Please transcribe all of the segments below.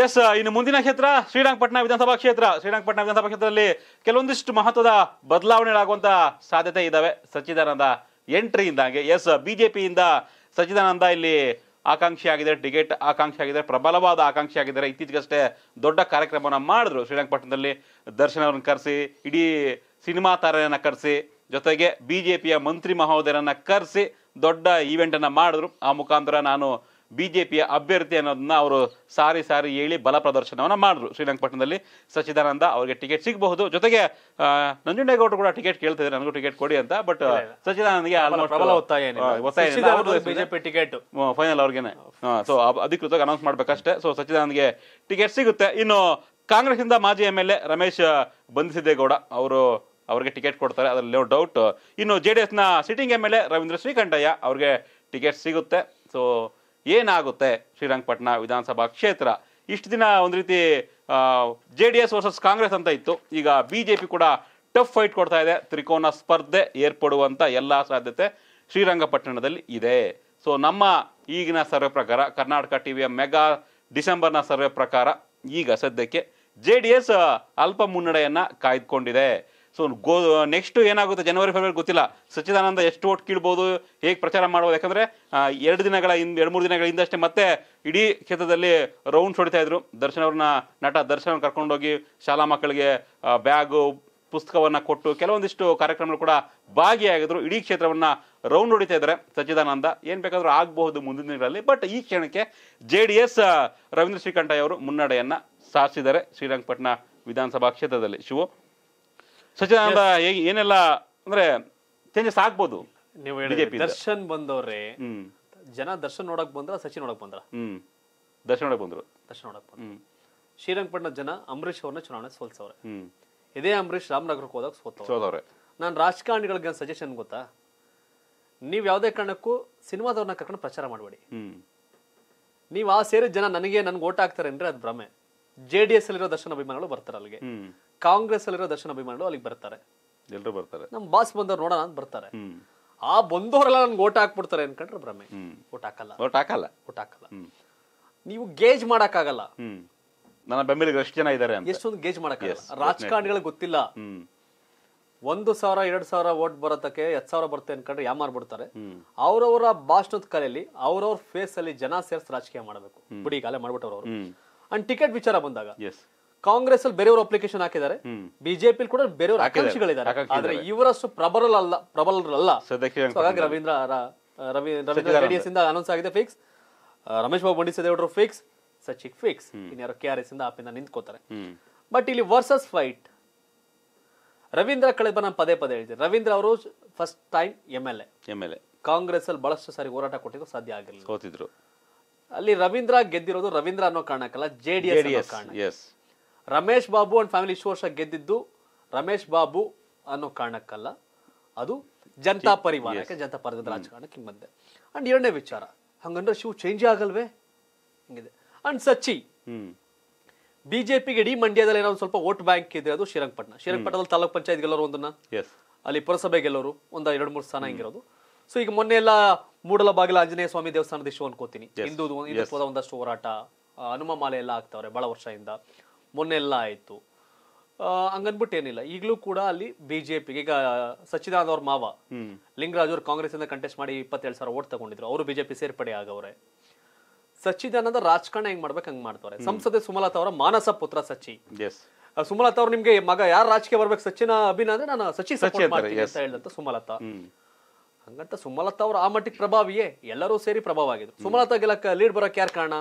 S ಇನ್ನು ಮುಂದಿನ ಕ್ಷೇತ್ರ ಶ್ರೀರಂಗಪಟ್ಟಣ ವಿಧಾನಸಭಾ ಕ್ಷೇತ್ರ ಶ್ರೀರಂಗಪಟ್ಟಣ ವಿಧಾನಸಭಾ ಕ್ಷೇತ್ರದಲ್ಲಿ ಕೆಲವೊಂದಿಷ್ಟು ಮಹತ್ವದ ಬದಲಾವಣೆಗಳಾಗುವಂತಹ ಸಾಧ್ಯತೆ ಇದಾವೆ ಸಚ್ಚಿದಾನಂದ ಹಾಗೆ ಎಸ್ ಬಿಜೆಪಿಯಿಂದ ಸಚ್ಚಿದಾನಂದ ಇಲ್ಲಿ ಆಕಾಂಕ್ಷಿ ಆಗಿದೆ ಟಿಕೆಟ್ ಆಕಾಂಕ್ಷಿ ಆಗಿದೆ ಪ್ರಬಲವಾದ ಆಕಾಂಕ್ಷಿ ಆಗಿದ್ದಾರೆ ಇತ್ತೀಚೆಗಷ್ಟೇ ದೊಡ್ಡ ಕಾರ್ಯಕ್ರಮವನ್ನು ಮಾಡಿದ್ರು ಶ್ರೀರಂಗಪಟ್ಟಣದಲ್ಲಿ ದರ್ಶನವನ್ನು ಅವರನ್ನು ಕರೆಸಿ ಇಡೀ ಸಿನಿಮಾ ತಾರೆಯನ್ನು ಕರೆಸಿ ಜೊತೆಗೆ ಬಿಜೆಪಿಯ ಮಂತ್ರಿ ಮಹೋದಯರನ್ನು ಕರೆಸಿ ದೊಡ್ಡ ಈವೆಂಟನ್ನು ಮಾಡಿದ್ರು ಆ ಮುಖಾಂತರ ನಾನು ಬಿಜೆಪಿಯ ಅಭ್ಯರ್ಥಿ ಅನ್ನೋದನ್ನ ಅವರು ಸಾರಿ ಸಾರಿ ಹೇಳಿ ಬಲ ಪ್ರದರ್ಶನವನ್ನು ಮಾಡಿದ್ರು ಶ್ರೀರಂಗಪಟ್ಟಣದಲ್ಲಿ ಸಚ್ಚಿದಾನಂದ ಅವರಿಗೆ ಟಿಕೆಟ್ ಸಿಗಬಹುದು ಜೊತೆಗೆ ನಂಜುಂಡೇಗೌಡರು ಕೂಡ ಟಿಕೆಟ್ ಕೇಳ್ತಿದ್ದಾರೆ ನನಗೂ ಟಿಕೆಟ್ ಕೊಡಿ ಅಂತ ಬಟ್ ಸಚ್ಚಿದಾನಂದಿಗೆ ಬಿಜೆಪಿ ಟಿಕೆಟ್ ಫೈನಲ್ ಅವ್ರಿಗೆ ಸೊ ಅಧಿಕೃತವಾಗಿ ಅನೌನ್ಸ್ ಮಾಡ್ಬೇಕಷ್ಟೇ ಸೊ ಸಚ್ಚಿದಾನಂದಿಗೆ ಟಿಕೆಟ್ ಸಿಗುತ್ತೆ ಇನ್ನು ಕಾಂಗ್ರೆಸ್ ಇಂದ ಮಾಜಿ M L A Ramesh Bandisiddegowda ಅವರು ಅವ್ರಿಗೆ ಟಿಕೆಟ್ ಕೊಡ್ತಾರೆ ಅದರಲ್ಲಿ ನೋ ಡೌಟ್ ಇನ್ನು ಜೆ ಡಿ ಎಸ್ನ sitting L A Ravindra Srikantaiah ಅವ್ರಿಗೆ ಟಿಕೆಟ್ ಸಿಗುತ್ತೆ ಸೊ ಏನಾಗುತ್ತೆ ಶ್ರೀರಂಗಪಟ್ಟಣ ವಿಧಾನಸಭಾ ಕ್ಷೇತ್ರ ಇಷ್ಟು ದಿನ ಒಂದು ರೀತಿ J D S versus Congress ಅಂತ ಇತ್ತು ಈಗ ಬಿ ಜೆ ಪಿ ಕೂಡ ಟಫ್ ಫೈಟ್ ಕೊಡ್ತಾ ಇದೆ ತ್ರಿಕೋನ ಸ್ಪರ್ಧೆ ಏರ್ಪಡುವಂಥ ಎಲ್ಲ ಸಾಧ್ಯತೆ ಶ್ರೀರಂಗಪಟ್ಟಣದಲ್ಲಿ ಇದೆ ಸೊ ನಮ್ಮ ಈಗಿನ ಸರ್ವೆ ಪ್ರಕಾರ ಕರ್ನಾಟಕ ಟಿ ವಿಯ ಮೆಗಾ ಡಿಸೆಂಬರ್ನ ಸರ್ವೆ ಪ್ರಕಾರ ಈಗ ಸದ್ಯಕ್ಕೆ ಜೆ ಡಿ ಎಸ್ ಅಲ್ಪ ಮುನ್ನಡೆಯನ್ನು ಕಾಯ್ದುಕೊಂಡಿದೆ ಸೊ ಗೋ ನೆಕ್ಸ್ಟ್ ಏನಾಗುತ್ತೆ ಜನವರಿ ಫೆಬ್ರವರಿ ಗೊತ್ತಿಲ್ಲ ಸಚ್ಚಿದಾನಂದ ಎಷ್ಟು ಓಟ್ ಕೀಳ್ಬೋದು ಹೇಗೆ ಪ್ರಚಾರ ಮಾಡ್ಬೋದು ಯಾಕಂದರೆ ಎರಡು ದಿನಗಳ ಹಿಂದೆ ಎರಡು ಮೂರು ದಿನಗಳ ಹಿಂದಷ್ಟೇ ಮತ್ತೆ ಇಡೀ ಕ್ಷೇತ್ರದಲ್ಲಿ ರೌಂಡ್ಸ್ ಹೊಡಿತಾ ಇದ್ರು ದರ್ಶನ್ ಅವ್ರನ್ನ ನಟ ದರ್ಶನ್ ಕರ್ಕೊಂಡೋಗಿ ಶಾಲಾ ಮಕ್ಕಳಿಗೆ ಬ್ಯಾಗು ಪುಸ್ತಕವನ್ನು ಕೊಟ್ಟು ಕೆಲವೊಂದಿಷ್ಟು ಕಾರ್ಯಕ್ರಮಗಳು ಕೂಡ ಭಾಗಿಯಾಗಿದ್ರು ಇಡೀ ಕ್ಷೇತ್ರವನ್ನು ರೌಂಡ್ ಹೊಡಿತಾ ಇದ್ದಾರೆ ಸಚ್ಚಿದಾನಂದ ಏನು ಬೇಕಾದರೂ ಆಗಬಹುದು ಮುಂದಿನ ದಿನಗಳಲ್ಲಿ ಬಟ್ ಈ ಕ್ಷಣಕ್ಕೆ J D S Ravindra Srikantaiah ಅವರು ಮುನ್ನಡೆಯನ್ನು ಸಾಧಿಸಿದ್ದಾರೆ ಶ್ರೀರಂಗಪಟ್ಟಣ ವಿಧಾನಸಭಾ ಕ್ಷೇತ್ರದಲ್ಲಿ ಶಿವು ಸಚಿದಾನಂದ ಏನೆಲ್ಲ ಅಂದ್ರೆ ಚೇಂಜಸ್ ಆಗ್ಬೋದು ನೀವು ಹೇಳಿ ದರ್ಶನ್ ಬಂದವ್ರೆ ಜನ ದರ್ಶನ್ ನೋಡಕ್ ಬಂದ್ರ ಸಚಿನ್ ನೋಡಕ್ ಬಂದ್ರ ದರ್ಶನ್ ನೋಡಕ್ ಬಂದ್ರು ದರ್ಶನ್ ನೋಡಕ್ ಬಂದ್ರು ಶ್ರೀರಂಗಪಟ್ಟಣ ಜನ ಅಂಬರೀಷ್ ಅವ್ರನ್ನ ಚುನಾವಣೆ ಸೋಲ್ಸವ್ರೆ ಇದೇ ಅಂಬರೀಷ್ ರಾಮನಗರಕ್ಕೆ ಹೋದಾಗ ಸೋತವ್ರೆ ನಾನು ರಾಜಕಾರಣಿಗಳಿಗೆ ಸಜೆಷನ್ ಗೊತ್ತಾ ನೀವು ಯಾವುದೇ ಕಾರಣಕ್ಕೂ ಸಿನಿಮಾದವ್ರನ್ನ ಕರ್ಕೊಂಡು ಪ್ರಚಾರ ಮಾಡಬೇಡಿ ನೀವು ಆ ಸೇರಿದ ಜನ ನನಗೆ ನನ್ಗೆ ಓಟ್ ಹಾಕ್ತಾರೆ ಅಂದ್ರೆ ಅದು ಭ್ರಮೆ ಜೆಡಿಎಸ್ ಅಲ್ಲಿರೋ ದರ್ಶನ ಅಭಿಮಾನಗಳು ಬರ್ತಾರೆ ಅಲ್ಲಿಗೆ ಕಾಂಗ್ರೆಸ್ ಅಲ್ಲಿರೋ ದರ್ಶನ ಅಭಿಮಾನಿಗಳು ಅಲ್ಲಿಗೆ ಬರ್ತಾರೆ ಎಲ್ಲರೂ ಬರ್ತಾರೆ ನಮ್ಮ ಬಾಸ್ ಬಂದವ್ರು ನೋಡೋಣ ಅಂತ ಬರ್ತಾರೆ ಆ ಬಂದವರೆಲ್ಲ ನನ್ಗೆ ಓಟ್ ಹಾಕ್ಬಿಡ್ತಾರೆ ಅನ್ಕೊಂಡ್ರೆ ಭ್ರಮೆ ಓಟ್ ಹಾಕಲ್ಲ ಓಟ್ ಹಾಕಲ್ಲ ಓಟ್ ಹಾಕಲ್ಲ ನೀವು ಗೇಜ್ ಆಗಲ್ಲ ನನ್ನ ಬೆಂಬಲಿಗೆ ಎಷ್ಟು ಜನ ಇದ್ದಾರೆ ಎಷ್ಟೊಂದು ಗೇಜ್ ಮಾಡಕ್ ರಾಜಕಾರಣಿಗಳಿಗೆ ಗೊತ್ತಿಲ್ಲ ಒಂದು ಸಾವಿರ ಎರಡ್ ಸಾವಿರ ಓಟ್ ಬರೋತಕ್ಕೆ ಹತ್ತು ಸಾವಿರ ಬರುತ್ತೆ ಅನ್ಕೊಂಡ್ರೆ ಯಾ ಮಾಡ್ಬಿಡ್ತಾರೆ ಅವ್ರವ್ರ ಭಾಷಣದ ಕಲೆಯಲ್ಲಿ ಅವ್ರವ್ರ ಫೇಸ್ ಅಲ್ಲಿ ಜನ ಸೇರ್ಸಿ ರಾಜಕೀಯ ಮಾಡಬೇಕು ಬಿಡಿ ಈಗಾಗಲೇ ಮಾಡ್ಬಿಟ್ಟವ್ರವ್ರು ಅಂಡ್ ಟಿಕೆಟ್ ವಿಚಾರ ಬಂದಾಗ ಕಾಂಗ್ರೆಸ್ ಅಲ್ಲಿ ಬೇರೆಯವರು ಅಪ್ಲಿಕೇಶನ್ ಹಾಕಿದ್ದಾರೆ ಬಿಜೆಪಿ ಕೂಡ ಬೇರೆಯವರು ಆಕಾಂಕ್ಷಿಗಳಿದ್ದಾರೆ ಆದ್ರೆ ಇವರಷ್ಟು ಪ್ರಬಲರಲ್ಲ ಪ್ರಬಲರಲ್ಲ ರವೀಂದ್ರ ರವಿ ರವೀಂದ್ರ ರೆಡಿಎಸ್ ಇಂದ ಅನೌನ್ಸ್ ಆಗಿದೆ ಫಿಕ್ಸ್ ರಮೇಶ್ ಬಾಬು ಬಂಡಿಸದೇವ್ರು ಫಿಕ್ಸ್ ಸಚಿಕ್ ಫಿಕ್ಸ್ ಇನ್ಯಾರು ಕೆ ಆರ್ ಎಸ್ ಇಂದ ಆಪಿಂದ ನಿಂತ್ಕೋತಾರೆ ಬಟ್ ಇಲ್ಲಿ ವರ್ಸಸ್ ಫೈಟ್ ರವೀಂದ್ರ ಕಳೆದ ನಾನು ಪದೇ ಪದೇ ಹೇಳಿದೆ ರವೀಂದ್ರ ಅವರು first time M L M L Congress ಅಲ್ಲಿ ಬಹಳಷ್ಟು ಸಾರಿ ಹೋರಾಟ ಕೊಟ್ಟಿದ್ರು ಸಾಧ್ಯ ಆಗಿರಲಿಲ್ಲ ಅಲ್ಲಿ ರವೀಂದ್ರ ಗೆದ್ದಿರೋದು ರವೀಂದ್ರ ಅನ್ನೋ ಕಾರಣಕ್ಕಲ್ಲ ಜೆಡಿಎಸ್ ಕಾರಣ ರಮೇಶ್ ಬಾಬು ಅಂಡ್ ಫ್ಯಾಮಿಲಿ ಇಷ್ಟು ವರ್ಷ ಗೆದ್ದಿದ್ದು ರಮೇಶ್ ಬಾಬು ಅನ್ನೋ ಕಾರಣಕ್ಕಲ್ಲ ಅದು ಜನತಾ ಪರಿವಾರಕ್ಕೆ ಜನತಾ ಪರಿವಾರದ ರಾಜಕಾರಣಕ್ಕೆ ಬಂದೆ ಅಂಡ್ ಎರಡನೇ ವಿಚಾರ ಹಂಗಂದ್ರೆ ಶಿವ್ ಚೇಂಜ್ ಆಗಲ್ವೇ ಹಿಂಗಿದೆ ಅಂಡ್ ಸಚಿ ಬಿಜೆಪಿ ಇಡೀ ಮಂಡ್ಯದಲ್ಲಿ ಏನೋ ಸ್ವಲ್ಪ ವೋಟ್ ಬ್ಯಾಂಕ್ ಇದೆ ಅದು ಶ್ರೀರಂಗಪಟ್ಟಣ ಶ್ರೀರಂಗಪಟ್ಟಣದಲ್ಲಿ ತಾಲೂಕ್ ಪಂಚಾಯತ್ ಗೆಲ್ಲೋರು ಒಂದನ್ನ ಅಲ್ಲಿ ಪುರಸಭೆ ಗೆಲ್ಲೋರು ಒಂದ ಎರಡು ಮೂರು ಸ್ಥಾನ ಹಿಂಗಿರೋದು ಸೊ ಈಗ ಮೊನ್ನೆ ಎಲ್ಲ ಮೂಡಲ ಬಾಗಿಲ ಆಂಜನೇಯ ಸ್ವಾಮಿ ದೇವಸ್ಥಾನದ ಇಶ್ಯೂ ಅನ್ಕೋತೀನಿ ಹಿಂದೂ ಒಂದಷ್ಟು ಹೋರಾಟ ಹನುಮ ಮಾಲೆ ಎಲ್ಲ ಆಗ್ತಾವ್ರೆ ಬಹಳ ವರ್ಷದಿಂದ ಮೊನ್ನೆಲ್ಲ ಆಯಿತು ಹಂಗನ್ಬಿಟ್ಟು ಏನಿಲ್ಲ ಈಗಲೂ ಕೂಡ ಅಲ್ಲಿ ಬಿಜೆಪಿಗೆ ಈಗ ಸಚ್ಚಿದಾನಂದ ಅವ್ರ ಮಾವ ಲಿಂಗರಾಜ್ ಅವರು ಕಾಂಗ್ರೆಸ್ ಇಂದ ಕಂಟೆಸ್ಟ್ ಮಾಡಿ ಇಪ್ಪತ್ತೇಳು ಸಾವಿರ ಓಟ್ ತಗೊಂಡಿದ್ರು ಅವರು ಬಿಜೆಪಿ ಸೇರ್ಪಡೆ ಆಗವ್ರೆ ಸಚ್ಚಿದಾನಂದ ರಾಜಕಾರಣ ಹೆಂಗ್ ಮಾಡ್ಬೇಕು ಹಂಗ್ ಮಾಡ್ತಾರೆ ಸಂಸದೆ ಸುಮಲತಾ ಅವರ ಮಾನಸ ಪುತ್ರ ಸಚಿ ಸುಮಲತಾ ಅವ್ರು ನಿಮ್ಗೆ ಮಗ ಯಾರು ರಾಜಕೀಯ ಬರ್ಬೇಕು ಸಚಿನ ಅಭಿನ ಅಂದ್ರೆ ನಾನು ಸಚಿ ಸಚಿ ಅಂತ ಹೇಳಿದಂತ ಸುಮಲತಾ ಹಂಗಂತ ಸುಮಲತಾ ಅವರು ಆ ಮಟ್ಟಿಗೆ ಪ್ರಭಾವಿಯೇ ಎಲ್ಲರೂ ಸೇರಿ ಪ್ರಭಾವ ಆಗಿದ್ರು ಸುಮಲತಾ ಗೆಲ್ಲಕ್ಕ ಲೀಡ್ ಬರೋಕೆ ಯಾರು ಕಾರಣ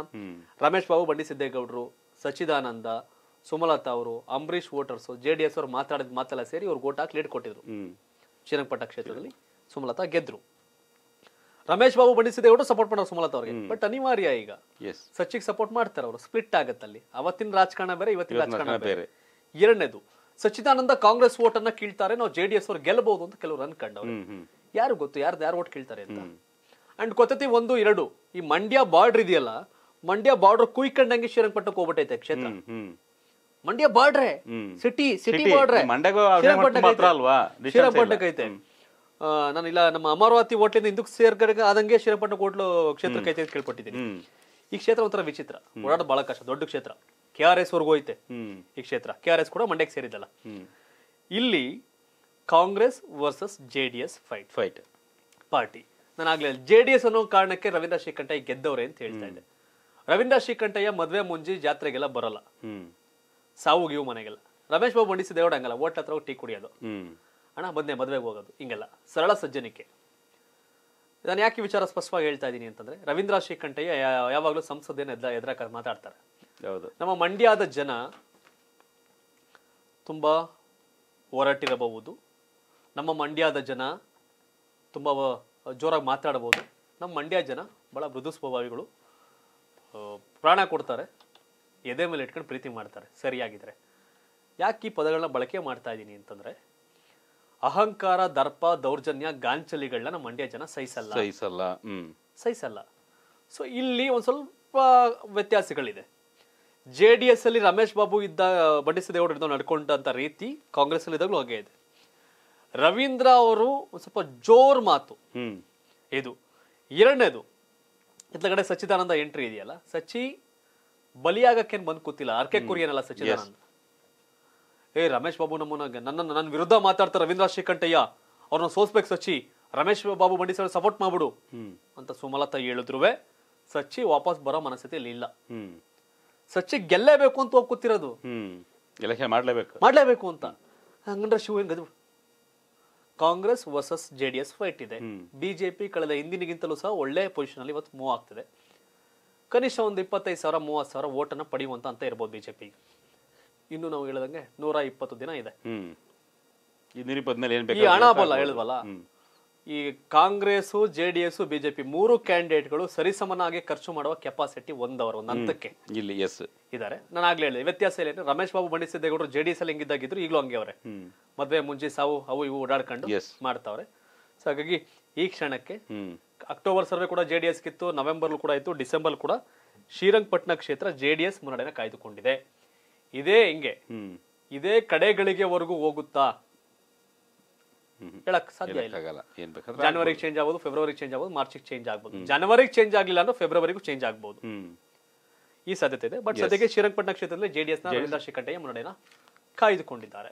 ರಮೇಶ್ ಬಾಬು ಬಂಡಿ ಸಿದ್ದೇಗೌಡರು ಸಚ್ಚಿದಾನಂದ ಸುಮಲತಾ ಅವರು Ambareesh voters J D S ಅವ್ರು ಮಾತಾಡಿದ ಮಾತೆಲ್ಲ ಸೇರಿ ಅವ್ರು ಓಟ್ ಹಾಕಿ ಲೀಡ್ ಕೊಟ್ಟಿದ್ರು ಶ್ರೀರಂಗಪಟ್ಟ ಕ್ಷೇತ್ರದಲ್ಲಿ ಸುಮಲತಾ ಗೆದ್ರು ರಮೇಶ್ ಬಾಬು ಬಣ್ಣಿಸಿದ ಸಪೋರ್ಟ್ ಮಾಡೋರು ಸುಮಲತಾ ಅವರಿಗೆ ಬಟ್ ಅನಿವಾರ್ಯ ಈಗ ಸಚಿಗ್ ಸಪೋರ್ಟ್ ಮಾಡ್ತಾರೆ ಅವರು ಸ್ಪ್ಲಿಟ್ ಆಗತ್ತಲ್ಲಿ ಅವತ್ತಿನ ರಾಜಕಾರಣ ಬೇರೆ ಇವತ್ತಿನ ರಾಜಕಾರಣ ಬೇರೆ ಎರಡನೇದು ಸಚಿದಾನಂದ ಕಾಂಗ್ರೆಸ್ ವೋಟ್ ಅನ್ನ ಕೀಳ್ತಾರೆ ನಾವು ಜೆ ಡಿ ಎಸ್ ಅವ್ರು ಗೆಲ್ಲಬಹುದು ಅಂತ ಕೆಲವರು ಅನ್ಕೊಂಡವ್ರು ಯಾರು ಗೊತ್ತು ಯಾರ್ದು ಯಾರು ವೋಟ್ ಕೀಳ್ತಾರೆ ಅಂತ ಅಂಡ್ ಕೊತ್ತತಿ ಒಂದು ಎರಡು ಈ ಮಂಡ್ಯ ಬಾರ್ಡರ್ ಇದೆಯಲ್ಲ ಮಂಡ್ಯ ಬಾರ್ಡರ್ ಕುಯ್ಕಂಡಂಗೆ ಶ್ರೀರಂಗಪಟ್ಟಕ್ಕೆ ಹೋಗ್ಬಿಟ್ಟೈತೆ ಕ್ಷೇತ್ರ ಮಂಡ್ಯ ಬಾರ್ಡ್ರೆ ಸಿಟಿ ಸಿಟಿ ಬಾರ್ಡ್ರೆ ಮಾತ್ರ ಅಲ್ವಾ ಐತೆ ನಾನು ಇಲ್ಲ ನಮ್ಮ ಅಮರಾವತಿ ಹೋಟ್ಲಿಂದ ಹಿಂದಕ್ ಸೇರ್ಕಡೆ ಆದಂಗೆ ಶ್ರೀರಂಗಪಟ್ಟಣ ಹೋಟ್ಲು ಕ್ಷೇತ್ರಕ್ಕೆ ಐತೆ ಅಂತ ಕೇಳ್ಪಟ್ಟಿದ್ದೀನಿ ಈ ಕ್ಷೇತ್ರ ಒಂಥರ ವಿಚಿತ್ರ ಓಡಾಡ ಬಹಳ ಕಷ್ಟ ದೊಡ್ಡ ಕ್ಷೇತ್ರ ಕೆ ಆರ್ ಎಸ್ ವರ್ಗೂ ಐತೆ ಈ ಕ್ಷೇತ್ರ ಕೆ ಆರ್ ಎಸ್ ಕೂಡ ಮಂಡ್ಯಕ್ಕೆ ಸೇರಿದ್ದಲ್ಲ ಇಲ್ಲಿ Congress versus J D S fight fight party ನಾನು ಆಗ್ಲಿಲ್ಲ ಜೆ ಡಿ ಎಸ್ ಅನ್ನೋ ಕಾರಣಕ್ಕೆ ರವೀಂದ್ರ ಶ್ರೀಕಂಠಯ್ಯ ಗೆದ್ದವ್ರೆ ಅಂತ ಹೇಳ್ತಾ ಇದ್ದೆ ರವೀಂದ್ರ ಶ್ರೀಕಂಠಯ್ಯ ಮದುವೆ ಮುಂಜಿ ಜಾತ್ರೆಗೆಲ್ಲ ಬರಲ್ಲ ಸಾವು ಗೀವು ಮನೆಗೆಲ್ಲ ರಮೇಶ್ ಬಾಬು ಮಂಡಿಸಿ ದೇವ್ರ ಹಂಗಲ್ಲ ಓಟ್ಲ ಹತ್ರ ಹೋಗಿ ಟೀ ಕುಡಿಯೋದು ಅಣ್ಣ ಬಂದೆ ಮದುವೆಗೆ ಹೋಗೋದು ಹಿಂಗೆಲ್ಲ ಸರಳ ಸಜ್ಜನಿಕೆ ನಾನು ಯಾಕೆ ವಿಚಾರ ಸ್ಪಷ್ಟವಾಗಿ ಹೇಳ್ತಾ ಇದ್ದೀನಿ ಅಂತಂದ್ರೆ ರವೀಂದ್ರ ಶ್ರೀಕಂಠಯ್ಯ ಯಾವಾಗಲೂ ಸಂಸದೇನ ಎದ್ರ ಮಾತಾಡ್ತಾರೆ ನಮ್ಮ ಮಂಡ್ಯದ ಜನ ತುಂಬಾ ಹೋರಾಟಿರಬಹುದು ನಮ್ಮ ಮಂಡ್ಯದ ಜನ ತುಂಬ ಜೋರಾಗಿ ಮಾತಾಡಬಹುದು ನಮ್ಮ ಮಂಡ್ಯ ಜನ ಭಾಳ ಮೃದು ಸ್ವಭಾವಿಗಳು ಪ್ರಾಣ ಕೊಡ್ತಾರೆ ಎದೆ ಮೇಲೆ ಇಟ್ಕೊಂಡು ಪ್ರೀತಿ ಮಾಡ್ತಾರೆ ಸರಿಯಾಗಿದ್ದರೆ ಯಾಕೆ ಈ ಪದಗಳನ್ನ ಬಳಕೆ ಮಾಡ್ತಾ ಇದ್ದೀನಿ ಅಂತಂದರೆ ಅಹಂಕಾರ ದರ್ಪ ದೌರ್ಜನ್ಯ ಗಾಂಚಲಿಗಳನ್ನ ಮಂಡ್ಯ ಜನ ಸಹಿಸಲ್ಲ ಸಹಿಸಲ್ಲ ಸಹಿಸಲ್ಲ ಸೊ ಇಲ್ಲಿ ಒಂದು ಸ್ವಲ್ಪ ವ್ಯತ್ಯಾಸಗಳಿದೆ ಜೆ ಡಿ ಎಸ್ ಅಲ್ಲಿ ರಮೇಶ್ ಬಾಬು ಇದ್ದ ಬಂಡಿಸದೇವರು ಹಿಡಿದು ನಡ್ಕೊಂಡಂಥ ರೀತಿ ಕಾಂಗ್ರೆಸ್ ಅಲ್ಲಿ ಇದ್ದಾಗಲೂ ಹಾಗೆ ಇದೆ ರವೀಂದ್ರ ಅವರು ಒಂದು ಸ್ವಲ್ಪ ಜೋರ್ ಮಾತು ಇದು ಎರಡನೇದು ಇತ್ತ ಕಡೆ ಸಚ್ಚಿದಾನಂದ ಎಂಟ್ರಿ ಇದೆಯಲ್ಲ ಸಚಿ ಬಲಿಯಾಗಕ್ಕೆ ಬಂದು ಕೂತಿಲ್ಲ ಆರ್ ಕೆ ಕುರಿಯನಲ್ಲ ಸಚಿದಾನಂದ್ ಏ ರಮೇಶ್ ಬಾಬು ನಮ್ಮನ್ನ ನನ್ನ ನನ್ನ ವಿರುದ್ಧ ಮಾತಾಡ್ತಾ ರವೀಂದ್ರ ಶ್ರೀಕಂಠಯ್ಯ ಅವ್ರನ್ನ ಸೋಸ್ಬೇಕು ಸಚಿ ರಮೇಶ್ ಬಾಬು ಬಂಡಿ ಸಪೋರ್ಟ್ ಮಾಡ್ಬಿಡು ಅಂತ ಸುಮಲತಾ ಹೇಳಿದ್ರುವೆ ಸಚಿ ವಾಪಸ್ ಬರೋ ಮನಸ್ಥಿತಿ ಇಲ್ಲ ಸಚಿ ಗೆಲ್ಲೇಬೇಕು ಅಂತ ಹೋಗ್ಕೊತಿರೋದು ಎಲೆಕ್ಷನ್ ಮಾಡ್ಲೇಬೇಕು ಮಾಡ್ಲೇಬೇಕು ಅಂತ ಹಂಗಂದ್ರೆ ಶಿವ ಹೆಂಗದು ಕಾಂಗ್ರೆಸ್ ವರ್ಸಸ್ ಜೆಡಿಎಸ್ ಫೈಟ್ ಇದೆ ಬಿಜೆಪಿ ಕಳೆದ ಹಿಂದಿನಿಗಿಂತಲೂ ಸಹ ಒಳ್ಳೆ ಪೊಸಿಷನ್ ಅಲ್ಲಿ ಇವತ್ತು ಮೂವ್ ಆಗ್ತಿದೆ ಕನಿಷ್ಠ ಒಂದು ಇಪ್ಪತ್ತೈದು ಸಾವಿರ ಮೂವತ್ತು ಸಾವಿರ ಓಟನ್ನು ಪಡೆಯುವಂತ ಅಂತ ಇರ್ಬೋದು ಬಿಜೆಪಿ ಇನ್ನು ನಾವು ಹೇಳಿದಂಗೆ ನೂರ ಇಪ್ಪತ್ತು ದಿನ ಇದೆ ಈ ಹಣ ಬಲ್ಲ ಹೇಳಲ್ವಲ್ಲ ಈ Congress J D S BJP ಮೂರು ಕ್ಯಾಂಡಿಡೇಟ್ಗಳು ಸರಿಸಮನಾಗಿ ಖರ್ಚು ಮಾಡುವ ಕೆಪಾಸಿಟಿ ಒಂದವರು ಒಂದ್ ಹಂತಕ್ಕೆ ಇಲ್ಲಿ ಎಸ್ ಇದ್ದಾರೆ ನಾನು ಆಗ್ಲೇ ಹೇಳಿದೆ ವ್ಯತ್ಯಾಸ ಇಲ್ಲ ರಮೇಶ್ ಬಾಬು ಬಂಡಿಸಿದ್ದೇಗೌಡರು ಜೆ ಡಿ ಎಸ್ ಅಲ್ಲಿ ಹಿಂಗಿದ್ದಾಗಿದ್ರು ಈಗಲೂ ಹಂಗೆ ಅವರೇ ಮದ್ವೆ ಮುಂಚೆ ಸಾವು ಅವು ಇವು ಓಡಾಡ್ಕೊಂಡು ಮಾಡ್ತಾವ್ರೆ ಸೊ ಹಾಗಾಗಿ ಈ ಕ್ಷಣಕ್ಕೆ ಅಕ್ಟೋಬರ್ ಸರ್ವೆ ಕೂಡ ಜೆ ಡಿ ಎಸ್ ನವೆಂಬರ್ ಕೂಡ ಇತ್ತು ಡಿಸೆಂಬರ್ ಕೂಡ ಶ್ರೀರಂಗಪಟ್ಟಣ ಕ್ಷೇತ್ರ ಜೆ ಡಿ ಎಸ್ ಮುನ್ನಡೆನ ಕಾಯ್ದುಕೊಂಡಿದೆ ಇದೇ ಹಿಂಗೆ ಇದೇ ಕಡೆಗಳಿಗೆವರೆಗೂ ಹೋಗುತ್ತಾ ಹೇಳಕ್ ಸಾಧ್ಯ ಇಲ್ಲ ಜನವರಿಗೆ ಚೇಂಜ್ ಆಗಬಹುದು ಫೆಬ್ರವರಿಗೆ ಚೇಂಜ್ ಆಗ್ಬೋದು ಮಾರ್ಚ್ ಚೇಂಜ್ ಆಗ್ಬೋದು ಜನವರಿಗೆ ಚೇಂಜ್ ಆಗಲಿಲ್ಲ ಅಂದ್ರೆ ಫೆಬ್ರವರಿಗೂ ಚೇಂಜ್ ಆಗ್ಬೋದು ಈ ಸಾಧ್ಯತೆ ಇದೆ ಬಟ್ ಸದ್ಯಕ್ಕೆ ಶ್ರೀರಂಗಪಟ್ಟಣ ಕ್ಷೇತ್ರದಲ್ಲಿ ಜೆಡಿಎಸ್ ನ ರವೀಂದ್ರ ಮುನ್ನಡೆನ ಕಾಯ್ದುಕೊಂಡಿದ್ದಾರೆ